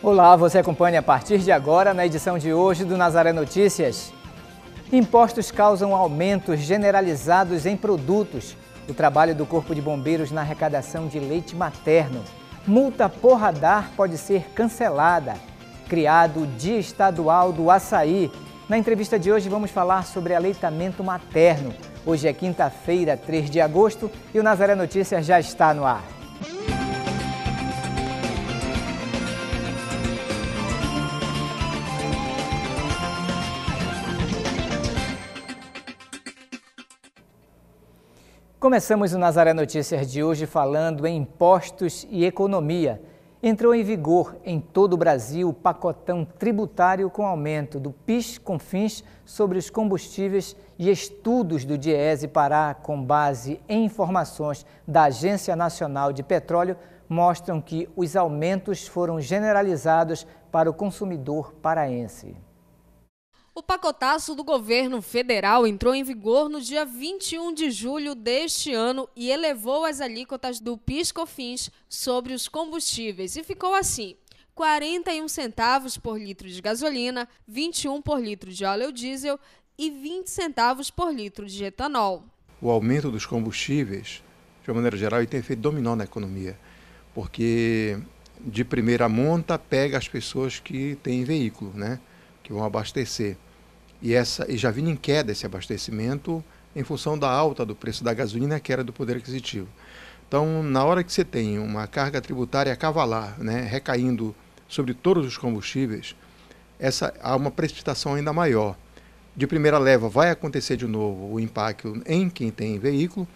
Olá, você acompanha a partir de agora na edição de hoje do Nazaré Notícias. Impostos causam aumentos generalizados em produtos. O trabalho do Corpo de Bombeiros na arrecadação de leite materno. Multa por radar pode ser cancelada. Criado o Dia Estadual do Açaí. Na entrevista de hoje vamos falar sobre aleitamento materno. Hoje é quinta-feira, 3 de agosto, e o Nazaré Notícias já está no ar. Começamos o Nazaré Notícias de hoje falando em impostos e economia. Entrou em vigor em todo o Brasil o pacotão tributário com aumento do PIS com fins sobre os combustíveis e estudos do Diese Pará com base em informações da Agência Nacional de Petróleo mostram que os aumentos foram generalizados para o consumidor paraense. O pacotaço do governo federal entrou em vigor no dia 21 de julho deste ano e elevou as alíquotas do PIS/COFINS sobre os combustíveis e ficou assim: 41 centavos por litro de gasolina, 21 por litro de óleo diesel e 20 centavos por litro de etanol. O aumento dos combustíveis, de uma maneira geral, tem efeito dominó na economia, porque de primeira monta pega as pessoas que têm veículo, né, que vão abastecer. E, essa, e já vinha em queda esse abastecimento em função da alta do preço da gasolina, que era do poder aquisitivo. Então, na hora que você tem uma carga tributária a cavalar, né, recaindo sobre todos os combustíveis, essa, há uma precipitação ainda maior. De primeira leva, vai acontecer de novo o impacto em quem tem veículo,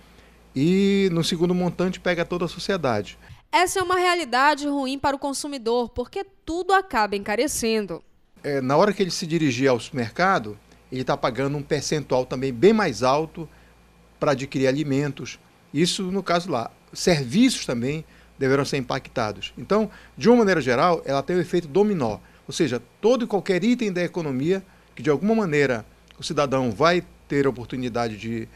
e no segundo montante, pega toda a sociedade. Essa é uma realidade ruim para o consumidor, porque tudo acaba encarecendo é, na hora que ele se dirigir ao supermercado, ele está pagando um percentual também bem mais alto para adquirir alimentos. Isso, no caso lá, serviços também deverão ser impactados. Então, de uma maneira geral, ela tem o um efeito dominó, ou seja, todo e qualquer item da economia que de alguma maneira o cidadão vai ter a oportunidade de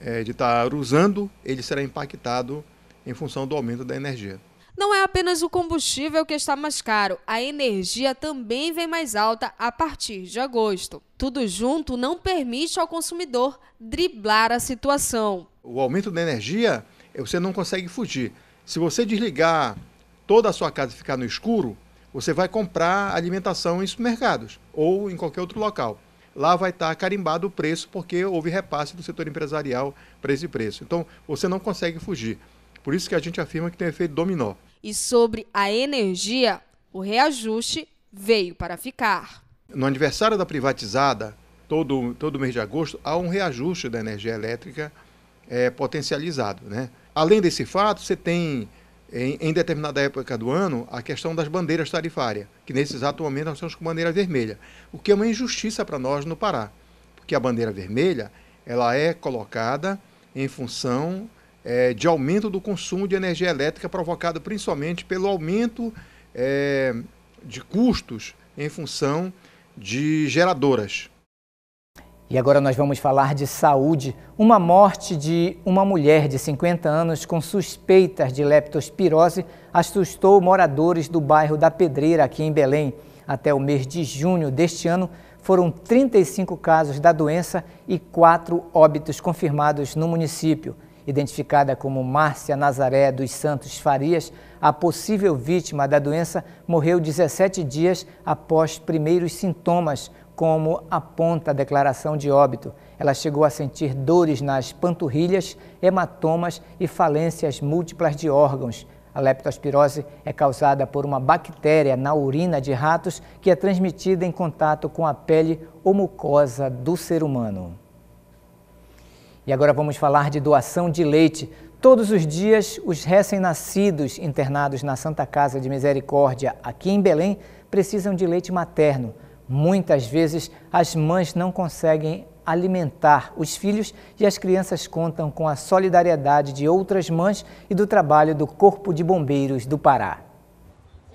é, estar tá usando, ele será impactado em função do aumento da energia. Não é apenas o combustível que está mais caro, a energia também vem mais alta a partir de agosto. Tudo junto não permite ao consumidor driblar a situação. O aumento da energia, você não consegue fugir. Se você desligar toda a sua casa e ficar no escuro, você vai comprar alimentação em supermercados ou em qualquer outro local. Lá vai estar carimbado o preço porque houve repasse do setor empresarial para esse preço. Então, você não consegue fugir. Por isso que a gente afirma que tem efeito dominó. E sobre a energia, o reajuste veio para ficar. No aniversário da privatizada, todo, todo mês de agosto, há um reajuste da energia elétrica é, potencializado. Né? Além desse fato, você tem, em, em, determinada época do ano, a questão das bandeiras tarifárias, que nesse exato momento nós estamos com bandeira vermelha, o que é uma injustiça para nós no Pará, porque a bandeira vermelha ela é colocada em função é, de aumento do consumo de energia elétrica provocado principalmente pelo aumento é, de custos em função de geradoras. E agora nós vamos falar de saúde. Uma morte de uma mulher de 50 anos com suspeitas de leptospirose assustou moradores do bairro da Pedreira, aqui em Belém. Até o mês de junho deste ano, foram 35 casos da doença e 4 óbitos confirmados no município identificada como Márcia Nazaré dos Santos Farias, a possível vítima da doença morreu 17 dias após primeiros sintomas, como aponta a declaração de óbito. Ela chegou a sentir dores nas panturrilhas, hematomas e falências múltiplas de órgãos. A leptospirose é causada por uma bactéria na urina de ratos que é transmitida em contato com a pele ou mucosa do ser humano. E agora vamos falar de doação de leite. Todos os dias, os recém-nascidos internados na Santa Casa de Misericórdia, aqui em Belém, precisam de leite materno. Muitas vezes, as mães não conseguem alimentar os filhos e as crianças contam com a solidariedade de outras mães e do trabalho do Corpo de Bombeiros do Pará.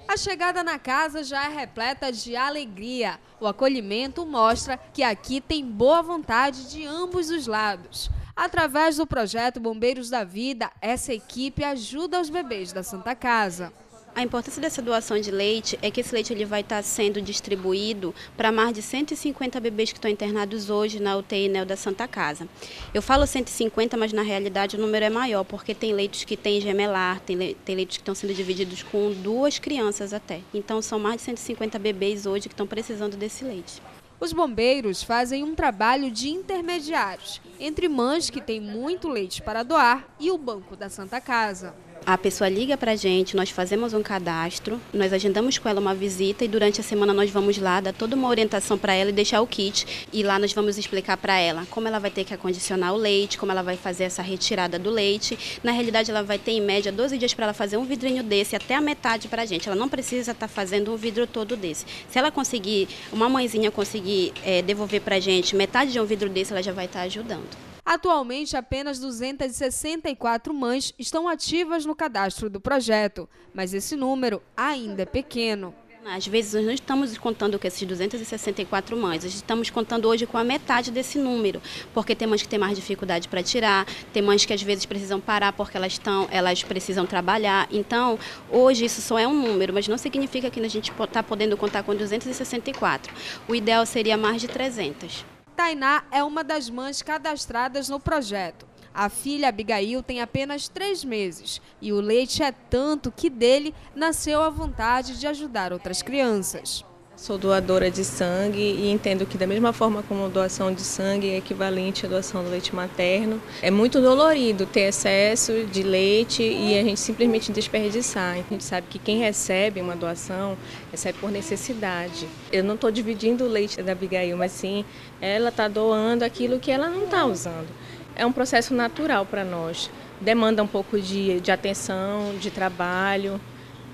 A chegada na casa já é repleta de alegria. O acolhimento mostra que aqui tem boa vontade de ambos os lados. Através do projeto Bombeiros da Vida, essa equipe ajuda os bebês da Santa Casa. A importância dessa doação de leite é que esse leite ele vai estar sendo distribuído para mais de 150 bebês que estão internados hoje na UTI da Santa Casa. Eu falo 150, mas na realidade o número é maior, porque tem leitos que têm gemelar, tem leitos que estão sendo divididos com duas crianças até. Então são mais de 150 bebês hoje que estão precisando desse leite. Os bombeiros fazem um trabalho de intermediários entre mães que têm muito leite para doar e o Banco da Santa Casa. A pessoa liga para a gente, nós fazemos um cadastro, nós agendamos com ela uma visita e durante a semana nós vamos lá dar toda uma orientação para ela e deixar o kit. E lá nós vamos explicar para ela como ela vai ter que acondicionar o leite, como ela vai fazer essa retirada do leite. Na realidade, ela vai ter em média 12 dias para ela fazer um vidrinho desse, até a metade para a gente. Ela não precisa estar tá fazendo um vidro todo desse. Se ela conseguir, uma mãezinha conseguir é, devolver para a gente metade de um vidro desse, ela já vai estar tá ajudando. Atualmente, apenas 264 mães estão ativas no cadastro do projeto, mas esse número ainda é pequeno. Às vezes nós não estamos contando com esses 264 mães, nós estamos contando hoje com a metade desse número, porque tem mães que têm mais dificuldade para tirar, tem mães que às vezes precisam parar porque elas estão, elas precisam trabalhar. Então, hoje isso só é um número, mas não significa que a gente está podendo contar com 264. O ideal seria mais de 300. Tainá é uma das mães cadastradas no projeto. A filha Abigail tem apenas três meses e o leite é tanto que dele nasceu a vontade de ajudar outras crianças. Sou doadora de sangue e entendo que da mesma forma como doação de sangue é equivalente à doação do leite materno, é muito dolorido ter excesso de leite e a gente simplesmente desperdiçar. A gente sabe que quem recebe uma doação recebe por necessidade. Eu não estou dividindo o leite da Abigail, mas sim ela está doando aquilo que ela não está usando. É um processo natural para nós. Demanda um pouco de, de atenção, de trabalho,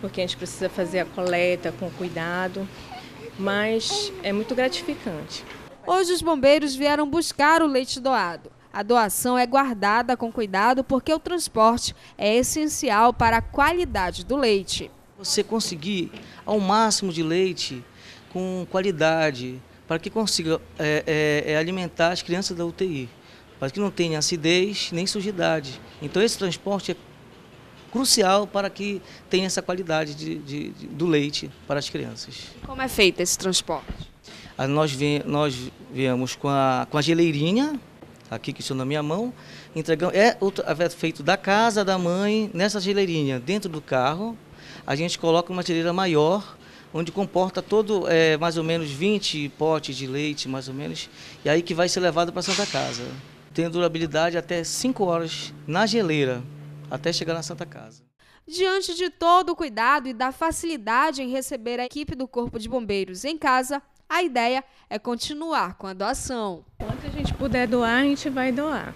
porque a gente precisa fazer a coleta com cuidado mas é muito gratificante. Hoje os bombeiros vieram buscar o leite doado. A doação é guardada com cuidado porque o transporte é essencial para a qualidade do leite. Você conseguir ao máximo de leite com qualidade, para que consiga é, é, é alimentar as crianças da UTI, para que não tenha acidez nem sujidade. Então esse transporte é crucial para que tenha essa qualidade de, de, de, do leite para as crianças. Como é feito esse transporte? Ah, nós, nós viemos com a, com a geleirinha, aqui que estou na minha mão, entregamos, é, outro, é feito da casa da mãe, nessa geleirinha, dentro do carro, a gente coloca uma geleira maior, onde comporta todo é, mais ou menos 20 potes de leite, mais ou menos, e aí que vai ser levado para Santa Casa. Tem durabilidade até 5 horas na geleira até chegar na Santa Casa. Diante de todo o cuidado e da facilidade em receber a equipe do Corpo de Bombeiros em casa, a ideia é continuar com a doação. Quanto a gente puder doar, a gente vai doar.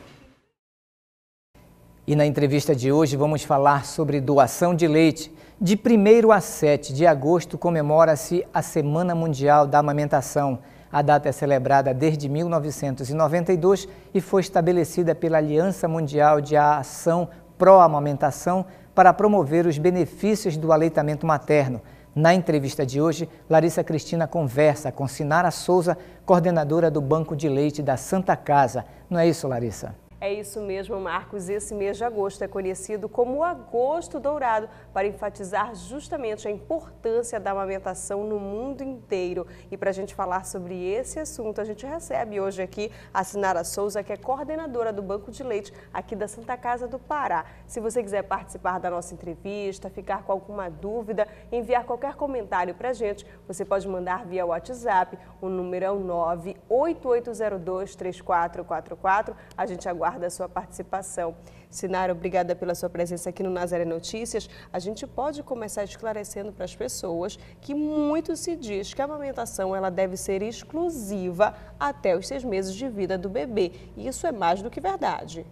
E na entrevista de hoje vamos falar sobre doação de leite. De 1 a 7 de agosto comemora-se a Semana Mundial da Amamentação. A data é celebrada desde 1992 e foi estabelecida pela Aliança Mundial de Ação pró-amamentação para promover os benefícios do aleitamento materno. Na entrevista de hoje, Larissa Cristina conversa com Sinara Souza, coordenadora do Banco de Leite da Santa Casa. Não é isso, Larissa? É isso mesmo, Marcos. Esse mês de agosto é conhecido como o Agosto Dourado, para enfatizar justamente a importância da amamentação no mundo inteiro. E para a gente falar sobre esse assunto, a gente recebe hoje aqui a Sinara Souza, que é coordenadora do Banco de Leite aqui da Santa Casa do Pará. Se você quiser participar da nossa entrevista, ficar com alguma dúvida, enviar qualquer comentário para a gente, você pode mandar via WhatsApp. O número é o 98802-3444. A gente aguarda aguarda a sua participação. Sinara, obrigada pela sua presença aqui no Nazaré Notícias. A gente pode começar esclarecendo para as pessoas que muito se diz que a amamentação ela deve ser exclusiva até os seis meses de vida do bebê. Isso é mais do que verdade.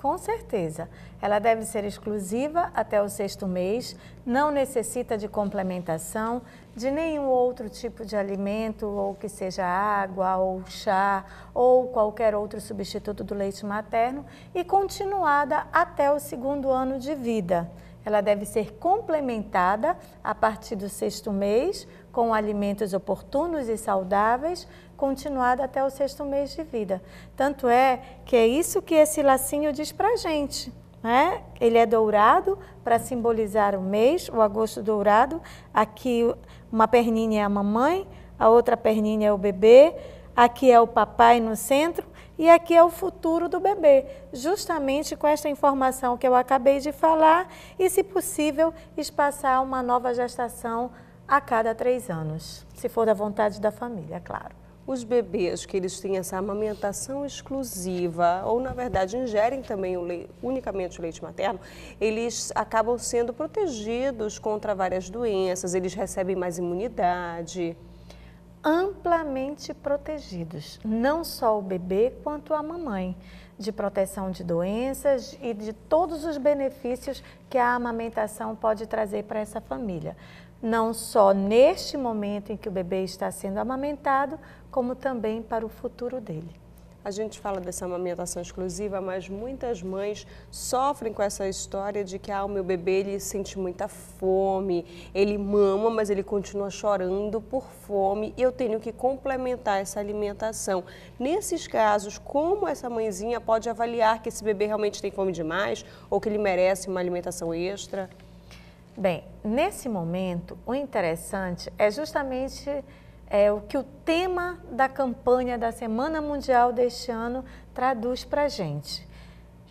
Com certeza. Ela deve ser exclusiva até o sexto mês, não necessita de complementação de nenhum outro tipo de alimento, ou que seja água, ou chá, ou qualquer outro substituto do leite materno, e continuada até o segundo ano de vida. Ela deve ser complementada a partir do sexto mês com alimentos oportunos e saudáveis, continuada até o sexto mês de vida. Tanto é que é isso que esse lacinho diz para a gente. Né? Ele é dourado para simbolizar o mês, o agosto dourado. Aqui uma perninha é a mamãe, a outra perninha é o bebê, aqui é o papai no centro e aqui é o futuro do bebê, justamente com esta informação que eu acabei de falar e, se possível, espaçar uma nova gestação a cada três anos, se for da vontade da família, é claro os bebês que eles têm essa amamentação exclusiva, ou na verdade ingerem também o leite, unicamente o leite materno, eles acabam sendo protegidos contra várias doenças, eles recebem mais imunidade. Amplamente protegidos, não só o bebê quanto a mamãe, de proteção de doenças e de todos os benefícios que a amamentação pode trazer para essa família não só neste momento em que o bebê está sendo amamentado, como também para o futuro dele. A gente fala dessa amamentação exclusiva, mas muitas mães sofrem com essa história de que ah, o meu bebê ele sente muita fome, ele mama, mas ele continua chorando por fome e eu tenho que complementar essa alimentação. Nesses casos, como essa mãezinha pode avaliar que esse bebê realmente tem fome demais ou que ele merece uma alimentação extra? Bem, nesse momento, o interessante é justamente é, o que o tema da campanha da Semana Mundial deste ano traduz para a gente.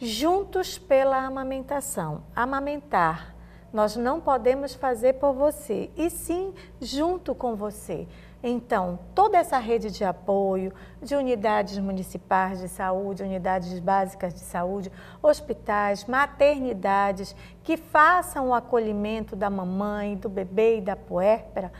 Juntos pela amamentação. Amamentar. Nós não podemos fazer por você, e sim junto com você. Então, toda essa rede de apoio de unidades municipais de saúde, unidades básicas de saúde, hospitais, maternidades que façam o acolhimento da mamãe, do bebê e da puérpera,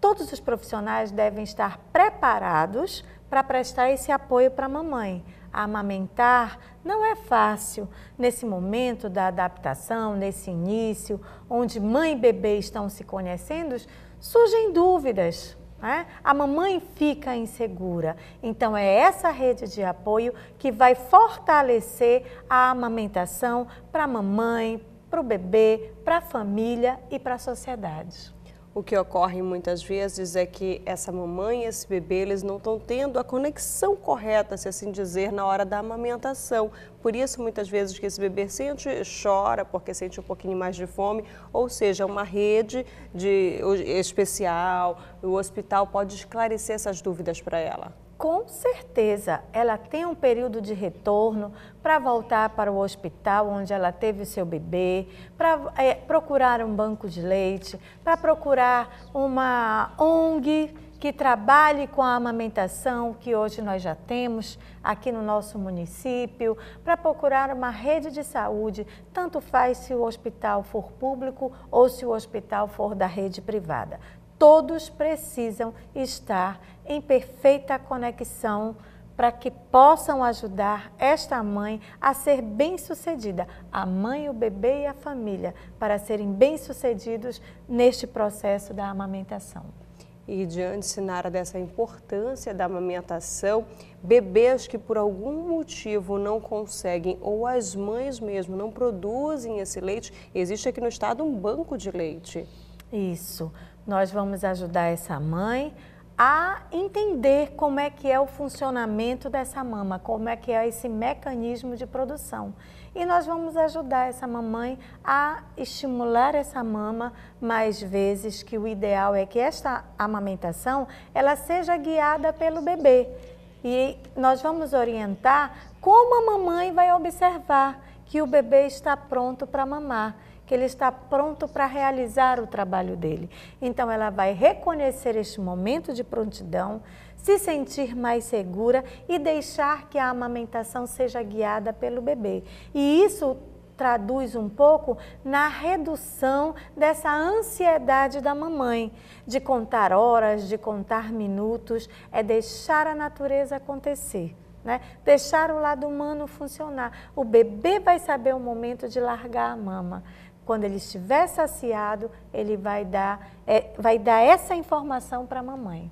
todos os profissionais devem estar preparados para prestar esse apoio para a mamãe. amamentar não é fácil nesse momento da adaptação, nesse início, onde mãe e bebê estão se conhecendo, surgem dúvidas né? A mamãe fica insegura. Então, é essa rede de apoio que vai fortalecer a amamentação para a mamãe, para o bebê, para a família e para a sociedade o que ocorre muitas vezes é que essa mamãe e esse bebê eles não estão tendo a conexão correta, se assim dizer, na hora da amamentação. Por isso, muitas vezes que esse bebê sente, chora porque sente um pouquinho mais de fome, ou seja, uma rede de especial, o hospital pode esclarecer essas dúvidas para ela. Com certeza, ela tem um período de retorno para voltar para o hospital onde ela teve o seu bebê, para é, procurar um banco de leite, para procurar uma ONG que trabalhe com a amamentação que hoje nós já temos aqui no nosso município, para procurar uma rede de saúde, tanto faz se o hospital for público ou se o hospital for da rede privada todos precisam estar em perfeita conexão para que possam ajudar esta mãe a ser bem-sucedida, a mãe, o bebê e a família, para serem bem-sucedidos neste processo da amamentação. E diante, Sinara, dessa importância da amamentação, bebês que por algum motivo não conseguem, ou as mães mesmo não produzem esse leite, existe aqui no estado um banco de leite. Isso. Nós vamos ajudar essa mãe a entender como é que é o funcionamento dessa mama, como é que é esse mecanismo de produção. E nós vamos ajudar essa mamãe a estimular essa mama mais vezes, que o ideal é que esta amamentação ela seja guiada pelo bebê. E nós vamos orientar como a mamãe vai observar que o bebê está pronto para mamar que ele está pronto para realizar o trabalho dele. Então ela vai reconhecer este momento de prontidão, se sentir mais segura e deixar que a amamentação seja guiada pelo bebê. E isso traduz um pouco na redução dessa ansiedade da mamãe, de contar horas, de contar minutos, é deixar a natureza acontecer. Né? Deixar o lado humano funcionar. O bebê vai saber o momento de largar a mama. Quando ele estiver saciado, ele vai dar, é, vai dar essa informação para a mamãe.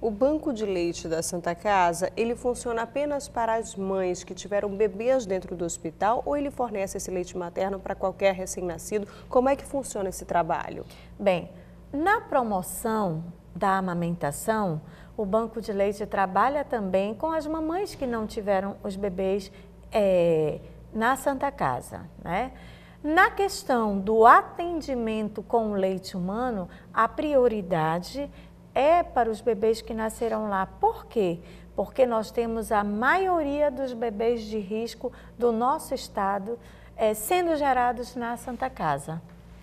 O banco de leite da Santa Casa, ele funciona apenas para as mães que tiveram bebês dentro do hospital ou ele fornece esse leite materno para qualquer recém-nascido? Como é que funciona esse trabalho? Bem, na promoção da amamentação, o banco de leite trabalha também com as mamães que não tiveram os bebês é, na Santa Casa, né? Na questão do atendimento com leite humano, a prioridade é para os bebês que nascerão lá. Por quê? Porque nós temos a maioria dos bebês de risco do nosso estado é, sendo gerados na Santa Casa.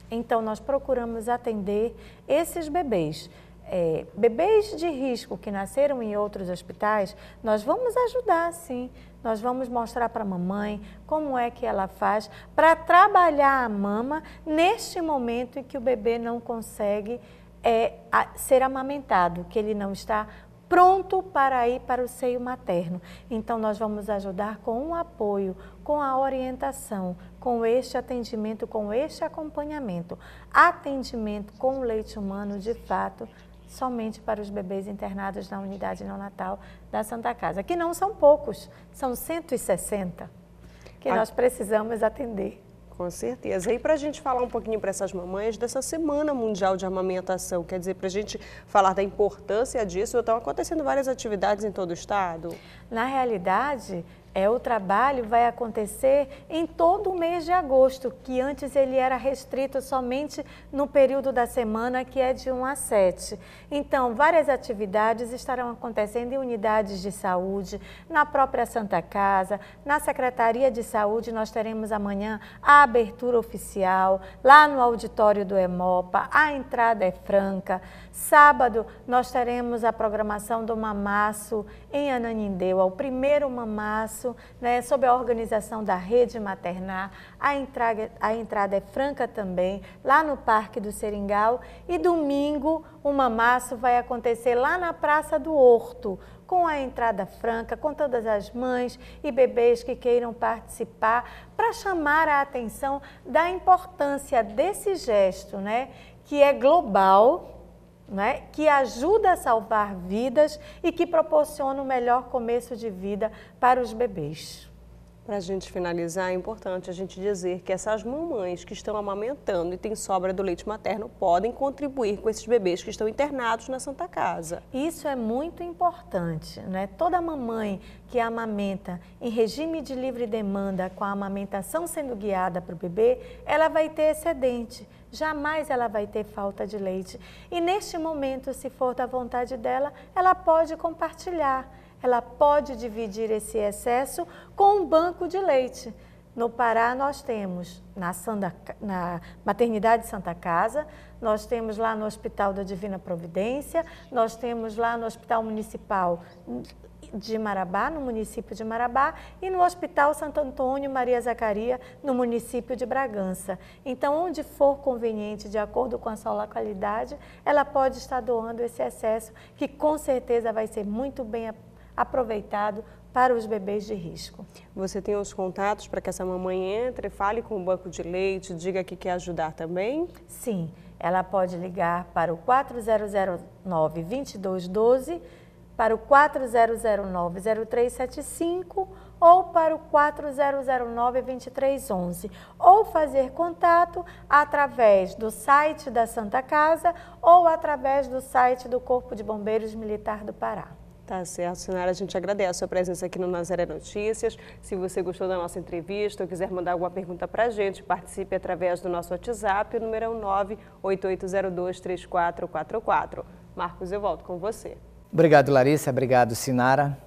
Então, nós procuramos atender esses bebês. É, bebês de risco que nasceram em outros hospitais, nós vamos ajudar, sim, nós vamos mostrar para a mamãe como é que ela faz para trabalhar a mama neste momento em que o bebê não consegue é, ser amamentado, que ele não está pronto para ir para o seio materno. Então, nós vamos ajudar com o apoio, com a orientação, com este atendimento, com este acompanhamento. Atendimento com leite humano, de fato, somente para os bebês internados na unidade neonatal da Santa Casa, que não são poucos, são 160 que a... Ah. nós precisamos atender. Com certeza. E para a gente falar um pouquinho para essas mamães dessa Semana Mundial de Amamentação, quer dizer, para a gente falar da importância disso, estão acontecendo várias atividades em todo o estado? Na realidade, é, o trabalho vai acontecer em todo o mês de agosto, que antes ele era restrito somente no período da semana, que é de 1 a 7. Então, várias atividades estarão acontecendo em unidades de saúde, na própria Santa Casa, na Secretaria de Saúde, nós teremos amanhã a abertura oficial, lá no auditório do EMOPA, a entrada é franca. Sábado nós teremos a programação do Mamaço em Ananindeua, o primeiro Mamaço, né, sob a organização da Rede Maternar. A entrada, a entrada é franca também, lá no Parque do Seringal. E domingo o Mamaço vai acontecer lá na Praça do Horto, com a entrada franca, com todas as mães e bebês que queiram participar, para chamar a atenção da importância desse gesto, né? Que é global né, que ajuda a salvar vidas e que proporciona o um melhor começo de vida para os bebês. Para a gente finalizar, é importante a gente dizer que essas mamães que estão amamentando e têm sobra do leite materno podem contribuir com esses bebês que estão internados na Santa Casa. Isso é muito importante, né? Toda mamãe que amamenta em regime de livre demanda, com a amamentação sendo guiada para o bebê, ela vai ter excedente jamais ela vai ter falta de leite. E neste momento, se for da vontade dela, ela pode compartilhar, ela pode dividir esse excesso com um banco de leite. No Pará, nós temos na, Santa, na Maternidade Santa Casa, nós temos lá no Hospital da Divina Providência, nós temos lá no Hospital Municipal de Marabá, no município de Marabá, e no Hospital Santo Antônio Maria Zacaria, no município de Bragança. Então, onde for conveniente, de acordo com a sua localidade, ela pode estar doando esse excesso, que com certeza vai ser muito bem aproveitado para os bebês de risco. Você tem os contatos para que essa mamãe entre, fale com o banco de leite, diga que quer ajudar também? Sim, ela pode ligar para o 4009 2212 para o 4009-0375 ou para o 4009-2311, ou fazer contato através do site da Santa Casa ou através do site do Corpo de Bombeiros Militar do Pará. Tá certo, senhora, A gente agradece a sua presença aqui no Nazaré Notícias. Se você gostou da nossa entrevista ou quiser mandar alguma pergunta para a gente, participe através do nosso WhatsApp, o número é 988023444. Marcos, eu volto com você. Obrigado, Larissa. Obrigado, Sinara.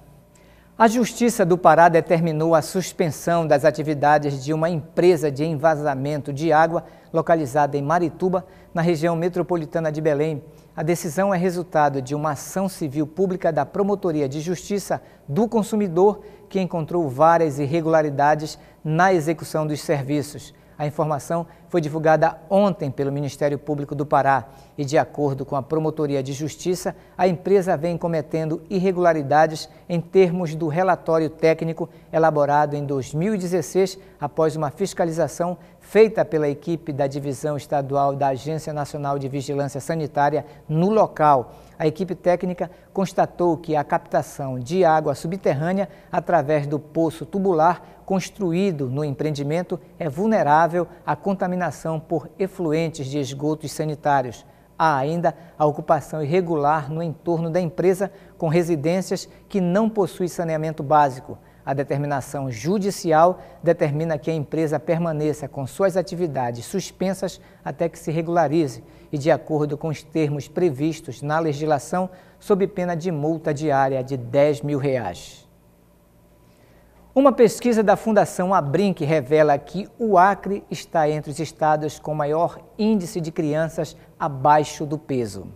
A Justiça do Pará determinou a suspensão das atividades de uma empresa de envasamento de água localizada em Marituba, na região metropolitana de Belém. A decisão é resultado de uma ação civil pública da Promotoria de Justiça do Consumidor, que encontrou várias irregularidades na execução dos serviços. A informação foi divulgada ontem pelo Ministério Público do Pará e, de acordo com a Promotoria de Justiça, a empresa vem cometendo irregularidades em termos do relatório técnico elaborado em 2016 após uma fiscalização feita pela equipe da Divisão Estadual da Agência Nacional de Vigilância Sanitária no local. A equipe técnica constatou que a captação de água subterrânea através do poço tubular construído no empreendimento é vulnerável à contaminação por efluentes de esgotos sanitários. Há ainda a ocupação irregular no entorno da empresa com residências que não possuem saneamento básico. A determinação judicial determina que a empresa permaneça com suas atividades suspensas até que se regularize e de acordo com os termos previstos na legislação, sob pena de multa diária de 10 mil reais. Uma pesquisa da Fundação Abrinq revela que o Acre está entre os estados com maior índice de crianças abaixo do peso.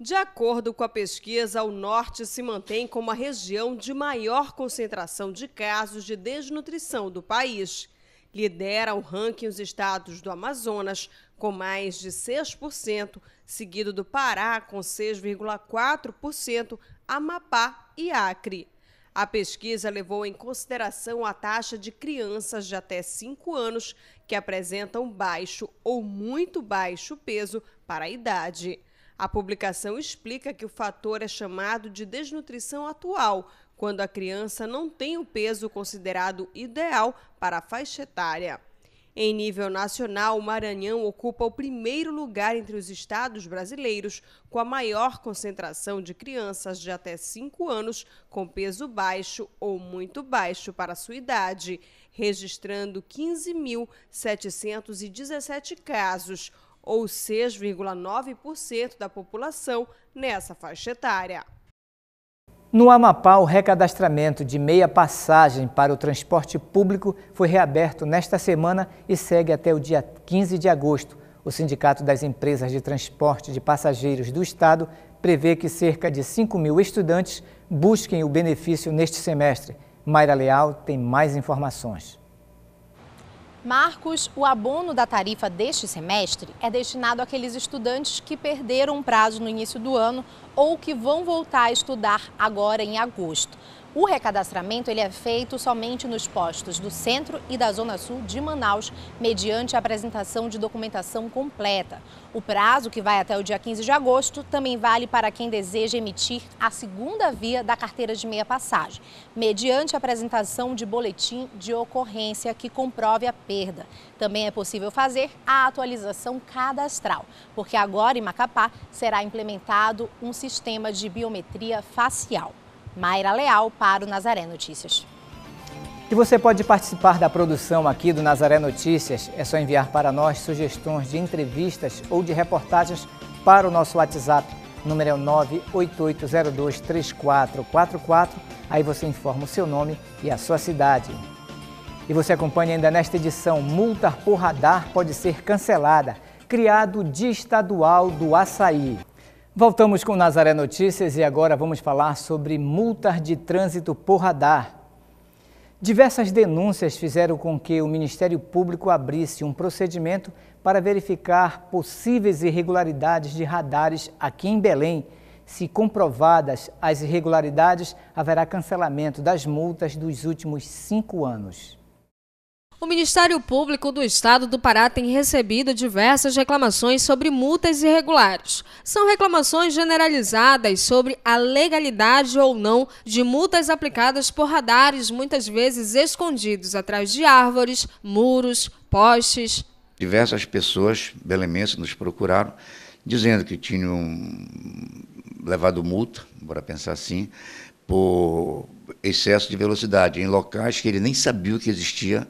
De acordo com a pesquisa, o norte se mantém como a região de maior concentração de casos de desnutrição do país. Lidera o ranking os estados do Amazonas, com mais de 6%, seguido do Pará, com 6,4%, Amapá e Acre. A pesquisa levou em consideração a taxa de crianças de até 5 anos que apresentam baixo ou muito baixo peso para a idade. A publicação explica que o fator é chamado de desnutrição atual, quando a criança não tem o peso considerado ideal para a faixa etária. Em nível nacional, o Maranhão ocupa o primeiro lugar entre os estados brasileiros, com a maior concentração de crianças de até 5 anos com peso baixo ou muito baixo para sua idade, registrando 15.717 casos, ou 6,9% da população nessa faixa etária. No Amapá, o recadastramento de meia passagem para o transporte público foi reaberto nesta semana e segue até o dia 15 de agosto. O Sindicato das Empresas de Transporte de Passageiros do Estado prevê que cerca de 5 mil estudantes busquem o benefício neste semestre. Mayra Leal tem mais informações. Marcos, o abono da tarifa deste semestre é destinado àqueles estudantes que perderam o prazo no início do ano ou que vão voltar a estudar agora em agosto. O recadastramento ele é feito somente nos postos do centro e da zona sul de Manaus, mediante a apresentação de documentação completa. O prazo, que vai até o dia 15 de agosto, também vale para quem deseja emitir a segunda via da carteira de meia passagem, mediante a apresentação de boletim de ocorrência que comprove a perda. Também é possível fazer a atualização cadastral, porque agora em Macapá será implementado um sistema de biometria facial. Mayra Leal para o Nazaré Notícias. E você pode participar da produção aqui do Nazaré Notícias. É só enviar para nós sugestões de entrevistas ou de reportagens para o nosso WhatsApp. número é o 988023444. Aí você informa o seu nome e a sua cidade. E você acompanha ainda nesta edição: multa por radar pode ser cancelada. Criado de Estadual do Açaí. Voltamos com Nazaré Notícias e agora vamos falar sobre multas de trânsito por radar. Diversas denúncias fizeram com que o Ministério Público abrisse um procedimento para verificar possíveis irregularidades de radares aqui em Belém. Se comprovadas as irregularidades, haverá cancelamento das multas dos últimos cinco anos. O Ministério Público do Estado do Pará tem recebido diversas reclamações sobre multas irregulares. São reclamações generalizadas sobre a legalidade ou não de multas aplicadas por radares, muitas vezes escondidos atrás de árvores, muros, postes. Diversas pessoas belemenses nos procuraram dizendo que tinham levado multa, bora pensar assim, por excesso de velocidade em locais que ele nem sabia que existia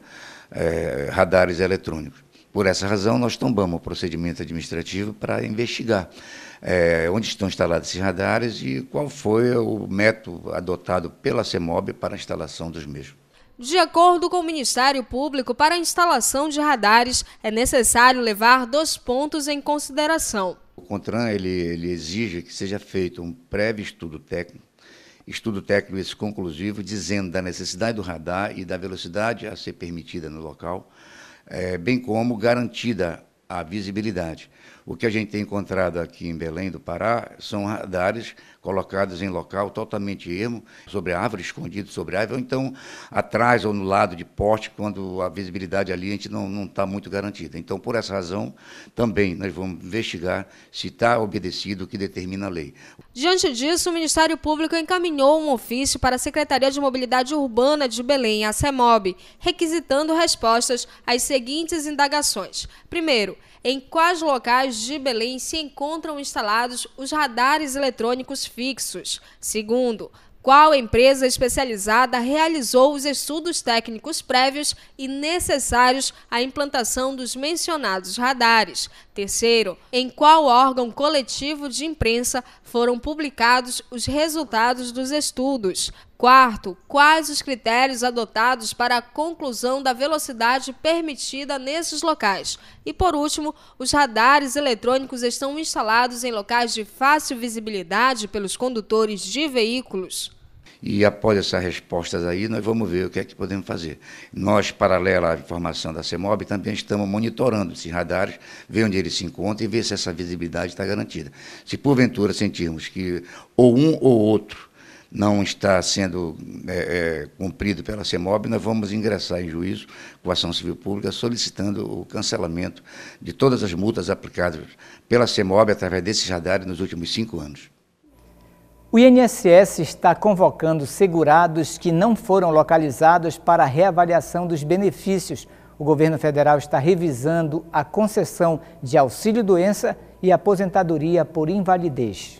é, radares eletrônicos. Por essa razão, nós tombamos o procedimento administrativo para investigar é, onde estão instalados esses radares e qual foi o método adotado pela CEMOB para a instalação dos mesmos. De acordo com o Ministério Público, para a instalação de radares é necessário levar dois pontos em consideração. O CONTRAN ele, ele exige que seja feito um breve estudo técnico estudo técnico esse conclusivo, dizendo da necessidade do radar e da velocidade a ser permitida no local, é, bem como garantida a visibilidade. O que a gente tem encontrado aqui em Belém do Pará são radares colocados em local totalmente ermo, sobre árvore, escondido sobre árvore, ou então atrás ou no lado de poste, quando a visibilidade ali a gente não está muito garantida. Então, por essa razão, também nós vamos investigar se está obedecido o que determina a lei. Diante disso, o Ministério Público encaminhou um ofício para a Secretaria de Mobilidade Urbana de Belém, a CEMOB, requisitando respostas às seguintes indagações. Primeiro, em quais locais de Belém se encontram instalados os radares eletrônicos fixos. Segundo, qual empresa especializada realizou os estudos técnicos prévios e necessários à implantação dos mencionados radares. Terceiro, em qual órgão coletivo de imprensa foram publicados os resultados dos estudos. Quarto, quais os critérios adotados para a conclusão da velocidade permitida nesses locais? E por último, os radares eletrônicos estão instalados em locais de fácil visibilidade pelos condutores de veículos? E após essas respostas aí, nós vamos ver o que é que podemos fazer. Nós, paralela à informação da CEMOB, também estamos monitorando esses radares, ver onde eles se encontram e ver se essa visibilidade está garantida. Se porventura sentirmos que ou um ou outro não está sendo é, é, cumprido pela CEMOB, nós vamos ingressar em juízo com a ação civil pública solicitando o cancelamento de todas as multas aplicadas pela CEMOB através desse radar nos últimos cinco anos. O INSS está convocando segurados que não foram localizados para a reavaliação dos benefícios. O governo federal está revisando a concessão de auxílio-doença e aposentadoria por invalidez.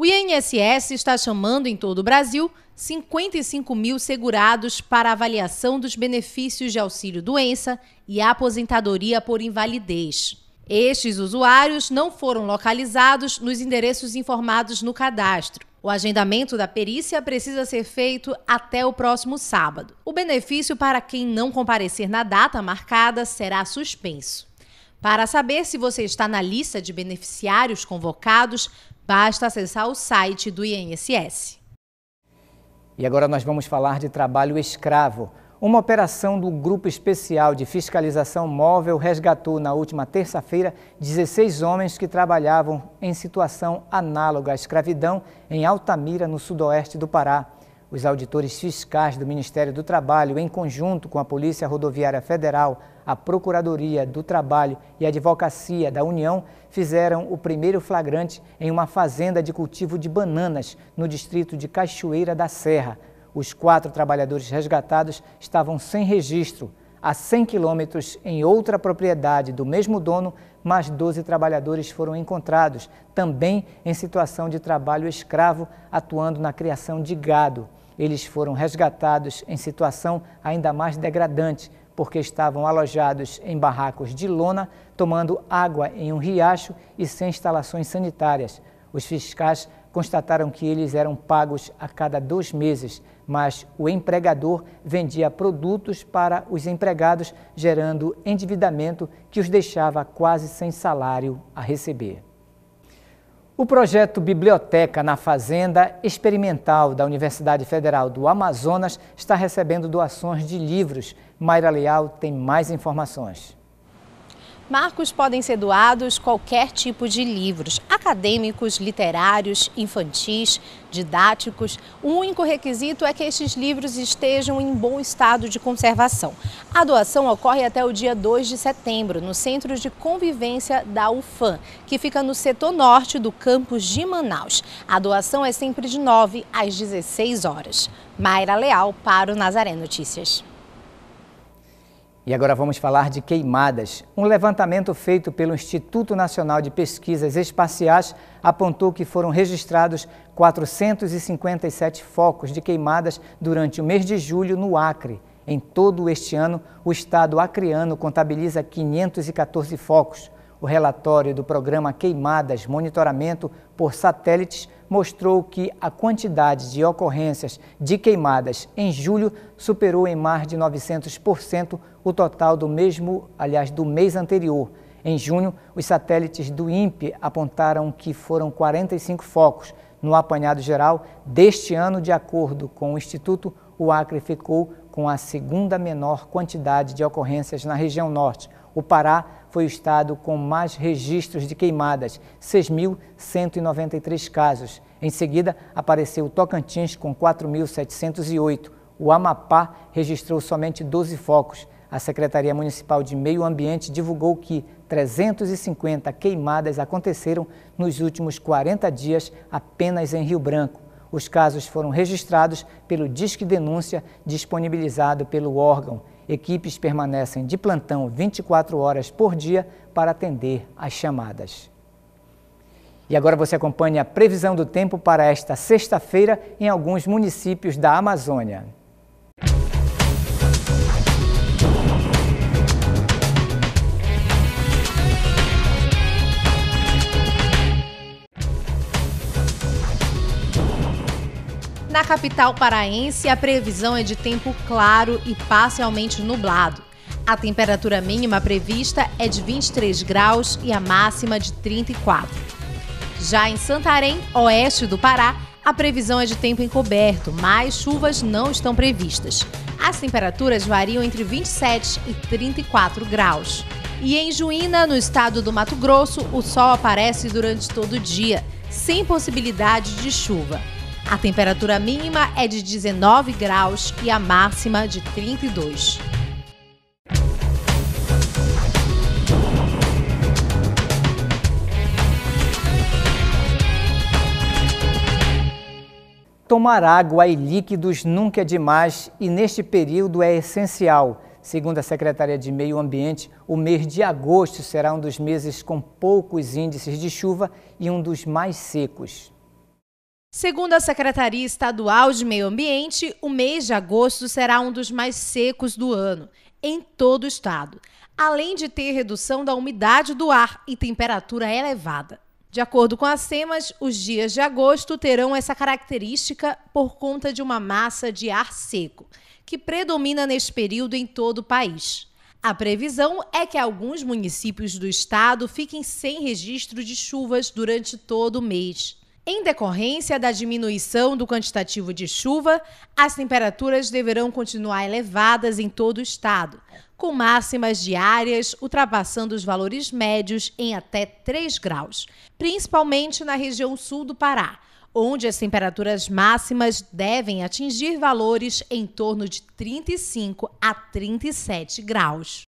O INSS está chamando em todo o Brasil 55 mil segurados para avaliação dos benefícios de auxílio-doença e aposentadoria por invalidez. Estes usuários não foram localizados nos endereços informados no cadastro. O agendamento da perícia precisa ser feito até o próximo sábado. O benefício para quem não comparecer na data marcada será suspenso. Para saber se você está na lista de beneficiários convocados, Basta acessar o site do INSS. E agora nós vamos falar de trabalho escravo. Uma operação do Grupo Especial de Fiscalização Móvel resgatou na última terça-feira 16 homens que trabalhavam em situação análoga à escravidão em Altamira, no sudoeste do Pará. Os auditores fiscais do Ministério do Trabalho, em conjunto com a Polícia Rodoviária Federal, a Procuradoria do Trabalho e a Advocacia da União, fizeram o primeiro flagrante em uma fazenda de cultivo de bananas no distrito de Cachoeira da Serra. Os quatro trabalhadores resgatados estavam sem registro. A 100 quilômetros, em outra propriedade do mesmo dono, mais 12 trabalhadores foram encontrados, também em situação de trabalho escravo, atuando na criação de gado eles foram resgatados em situação ainda mais degradante, porque estavam alojados em barracos de lona, tomando água em um riacho e sem instalações sanitárias. Os fiscais constataram que eles eram pagos a cada dois meses, mas o empregador vendia produtos para os empregados, gerando endividamento que os deixava quase sem salário a receber. O projeto Biblioteca na Fazenda Experimental da Universidade Federal do Amazonas está recebendo doações de livros. Mayra Leal tem mais informações. Marcos podem ser doados qualquer tipo de livros, acadêmicos, literários, infantis, didáticos. O único requisito é que estes livros estejam em bom estado de conservação. A doação ocorre até o dia 2 de setembro, no Centro de Convivência da UFAM, que fica no setor norte do campus de Manaus. A doação é sempre de 9 às 16 horas. Mayra Leal para o Nazaré Notícias. E agora vamos falar de queimadas. Um levantamento feito pelo Instituto Nacional de Pesquisas Espaciais apontou que foram registrados 457 focos de queimadas durante o mês de julho no Acre. Em todo este ano, o estado acreano contabiliza 514 focos. O relatório do programa Queimadas Monitoramento por Satélites mostrou que a quantidade de ocorrências de queimadas em julho superou em mais de 900% o total do mesmo, aliás, do mês anterior. Em junho, os satélites do INPE apontaram que foram 45 focos. No apanhado geral deste ano, de acordo com o Instituto, o Acre ficou com a segunda menor quantidade de ocorrências na região norte. O Pará foi o estado com mais registros de queimadas, 6.193 casos. Em seguida, apareceu o Tocantins com 4.708. O Amapá registrou somente 12 focos. A Secretaria Municipal de Meio Ambiente divulgou que 350 queimadas aconteceram nos últimos 40 dias apenas em Rio Branco. Os casos foram registrados pelo Disque Denúncia disponibilizado pelo órgão equipes permanecem de plantão 24 horas por dia para atender as chamadas. E agora você acompanha a previsão do tempo para esta sexta-feira em alguns municípios da Amazônia. Na capital paraense, a previsão é de tempo claro e parcialmente nublado. A temperatura mínima prevista é de 23 graus e a máxima de 34. Já em Santarém, oeste do Pará, a previsão é de tempo encoberto, mas chuvas não estão previstas. As temperaturas variam entre 27 e 34 graus. E em Juína, no estado do Mato Grosso, o sol aparece durante todo o dia, sem possibilidade de chuva. A temperatura mínima é de 19 graus e a máxima de 32. Tomar água e líquidos nunca é demais e neste período é essencial. Segundo a Secretaria de Meio Ambiente, o mês de agosto será um dos meses com poucos índices de chuva e um dos mais secos. Segundo a Secretaria Estadual de Meio Ambiente, o mês de agosto será um dos mais secos do ano, em todo o estado, além de ter redução da umidade do ar e temperatura elevada. De acordo com a SEMAS, os dias de agosto terão essa característica por conta de uma massa de ar seco, que predomina neste período em todo o país. A previsão é que alguns municípios do estado fiquem sem registro de chuvas durante todo o mês. Em decorrência da diminuição do quantitativo de chuva, as temperaturas deverão continuar elevadas em todo o estado, com máximas diárias ultrapassando os valores médios em até 3 graus, principalmente na região sul do Pará, onde as temperaturas máximas devem atingir valores em torno de 35 a 37 graus.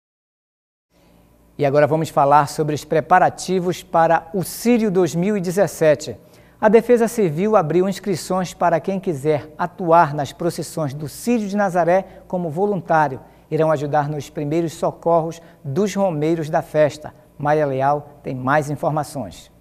E agora vamos falar sobre os preparativos para o Sírio 2017. A Defesa Civil abriu inscrições para quem quiser atuar nas procissões do Círio de Nazaré como voluntário. Irão ajudar nos primeiros socorros dos romeiros da festa. Maia Leal tem mais informações.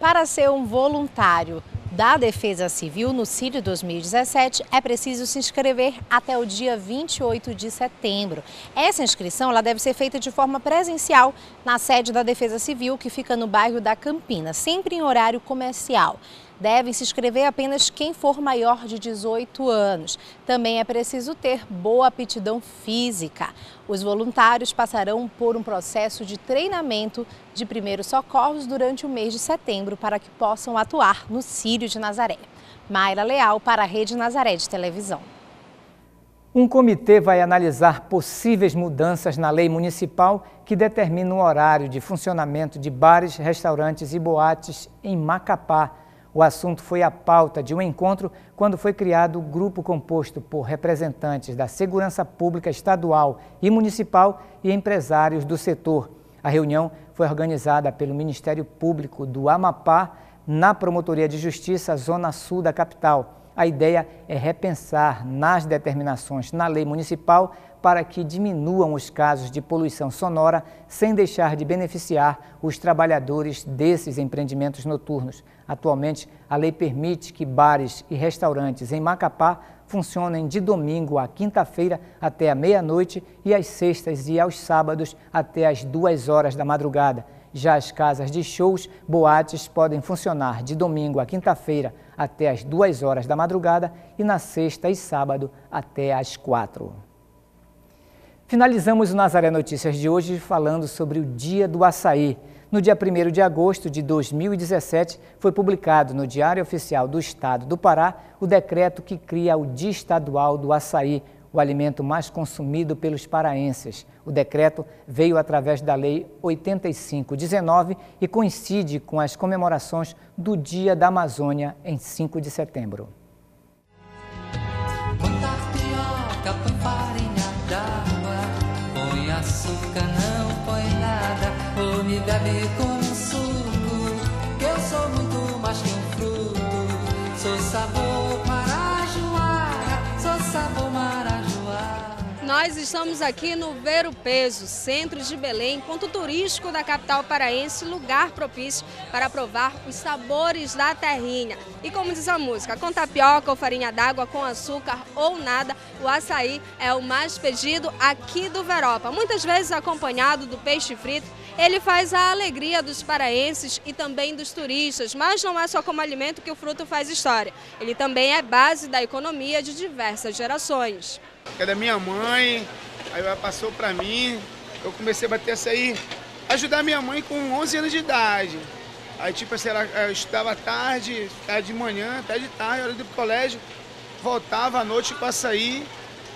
Para ser um voluntário da Defesa Civil no Círio 2017 é preciso se inscrever até o dia 28 de setembro. Essa inscrição ela deve ser feita de forma presencial na sede da Defesa Civil, que fica no bairro da Campina, sempre em horário comercial. Deve se inscrever apenas quem for maior de 18 anos. Também é preciso ter boa aptidão física. Os voluntários passarão por um processo de treinamento de primeiros socorros durante o mês de setembro para que possam atuar no Círio de Nazaré. Mayra Leal para a Rede Nazaré de Televisão. Um comitê vai analisar possíveis mudanças na lei municipal que determina o horário de funcionamento de bares, restaurantes e boates em Macapá. O assunto foi a pauta de um encontro quando foi criado o um grupo composto por representantes da segurança pública estadual e municipal e empresários do setor. A reunião foi organizada pelo Ministério Público do Amapá na Promotoria de Justiça Zona Sul da capital. A ideia é repensar nas determinações na lei municipal para que diminuam os casos de poluição sonora, sem deixar de beneficiar os trabalhadores desses empreendimentos noturnos. Atualmente, a lei permite que bares e restaurantes em Macapá funcionem de domingo à quinta-feira até a meia-noite e às sextas e aos sábados até às duas horas da madrugada. Já as casas de shows, boates podem funcionar de domingo à quinta-feira até às duas horas da madrugada e na sexta e sábado até às quatro. Finalizamos o Nazaré Notícias de hoje falando sobre o Dia do Açaí. No dia 1 de agosto de 2017, foi publicado no Diário Oficial do Estado do Pará o decreto que cria o Dia Estadual do Açaí, o alimento mais consumido pelos paraenses. O decreto veio através da Lei 8519 e coincide com as comemorações do Dia da Amazônia em 5 de setembro. me bebe como um suco, que eu sou muito mais que um fruto. Sou sabor marajoara, sou sabor marajoara. Nós estamos aqui no Ver Peso, centro de Belém, ponto turístico da capital paraense, lugar propício para provar os sabores da terrinha. E como diz a música, com tapioca ou farinha d'água, com açúcar ou nada, o açaí é o mais pedido aqui do Veropa. Muitas vezes acompanhado do peixe frito ele faz a alegria dos paraenses e também dos turistas, mas não é só como alimento que o fruto faz história. Ele também é base da economia de diversas gerações. É da minha mãe, aí ela passou para mim, eu comecei a bater essa aí, ajudar minha mãe com 11 anos de idade. Aí, tipo assim, ela, eu estudava tarde, tarde de manhã, até de tarde, hora do colégio, voltava à noite para sair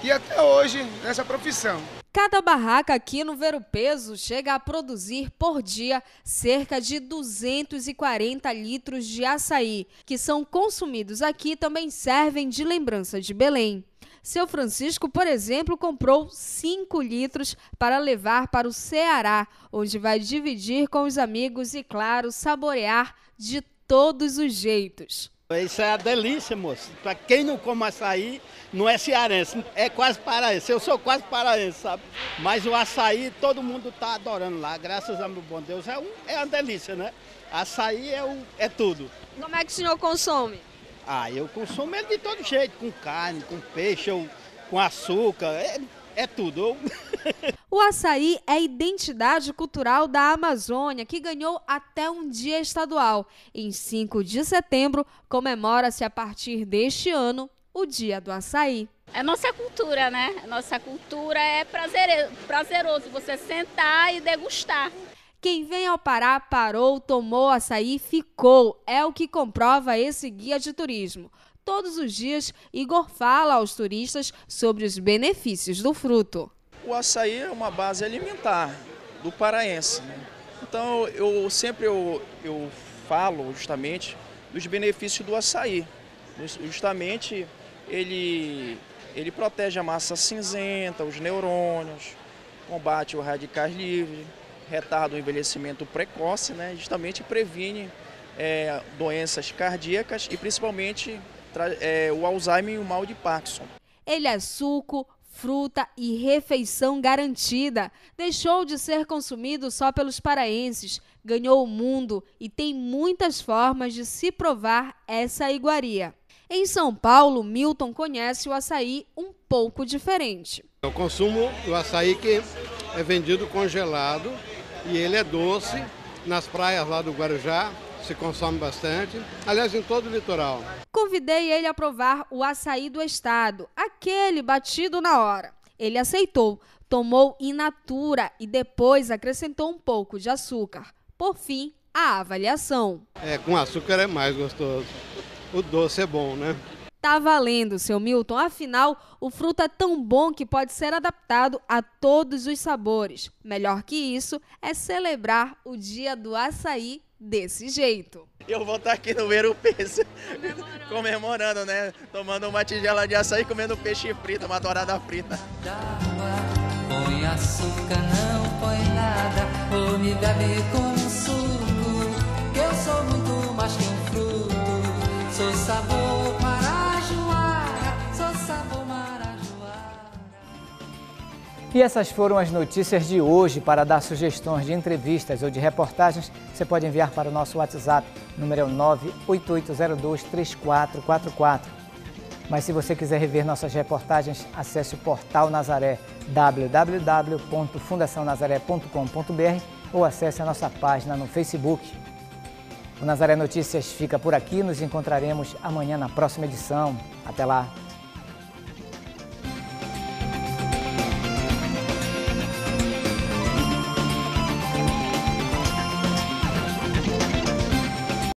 e até hoje nessa profissão. Cada barraca aqui no Vero Peso chega a produzir por dia cerca de 240 litros de açaí, que são consumidos aqui também servem de lembrança de Belém. Seu Francisco, por exemplo, comprou 5 litros para levar para o Ceará, onde vai dividir com os amigos e, claro, saborear de todos os jeitos. Isso é a delícia, moço. Para quem não come açaí, não é cearense, é quase paraense. Eu sou quase paraense, sabe? Mas o açaí todo mundo tá adorando lá, graças ao meu bom Deus. É, um, é uma delícia, né? Açaí é, um, é tudo. Como é que o senhor consome? Ah, eu consumo ele de todo jeito, com carne, com peixe, eu, com açúcar. É, é tudo. o açaí é identidade cultural da Amazônia, que ganhou até um dia estadual. Em 5 de setembro, comemora-se a partir deste ano o Dia do Açaí. É nossa cultura, né? É nossa cultura é prazeroso você sentar e degustar. Quem vem ao Pará parou, tomou açaí, ficou. É o que comprova esse guia de turismo. Todos os dias, Igor fala aos turistas sobre os benefícios do fruto. O açaí é uma base alimentar do paraense. Né? Então, eu sempre eu, eu falo justamente dos benefícios do açaí. Justamente, ele, ele protege a massa cinzenta, os neurônios, combate os radicais livres, retarda o envelhecimento precoce, né? justamente previne é, doenças cardíacas e principalmente é, o Alzheimer e o mal de Parkinson. Ele é suco, fruta e refeição garantida. Deixou de ser consumido só pelos paraenses, ganhou o mundo e tem muitas formas de se provar essa iguaria. Em São Paulo, Milton conhece o açaí um pouco diferente. Eu consumo o açaí que é vendido congelado e ele é doce nas praias lá do Guarujá se consome bastante, aliás, em todo o litoral. Convidei ele a provar o açaí do estado, aquele batido na hora. Ele aceitou, tomou in natura e depois acrescentou um pouco de açúcar. Por fim, a avaliação. É, com açúcar é mais gostoso. O doce é bom, né? Tá valendo, seu Milton. Afinal, o fruto é tão bom que pode ser adaptado a todos os sabores. Melhor que isso é celebrar o dia do açaí desse jeito. Eu vou estar tá aqui no Eiro Peixe comemorando. comemorando. né? Tomando uma tigela de açaí, comendo peixe frito, uma dourada frita. Põe açúcar, não põe nada, ou me bebe com suco. Eu sou muito mais que um fruto, sou sabor para E essas foram as notícias de hoje. Para dar sugestões de entrevistas ou de reportagens, você pode enviar para o nosso WhatsApp. número é o 988023444. Mas se você quiser rever nossas reportagens, acesse o portal Nazaré, www.fundacionazaré.com.br ou acesse a nossa página no Facebook. O Nazaré Notícias fica por aqui. Nos encontraremos amanhã na próxima edição. Até lá!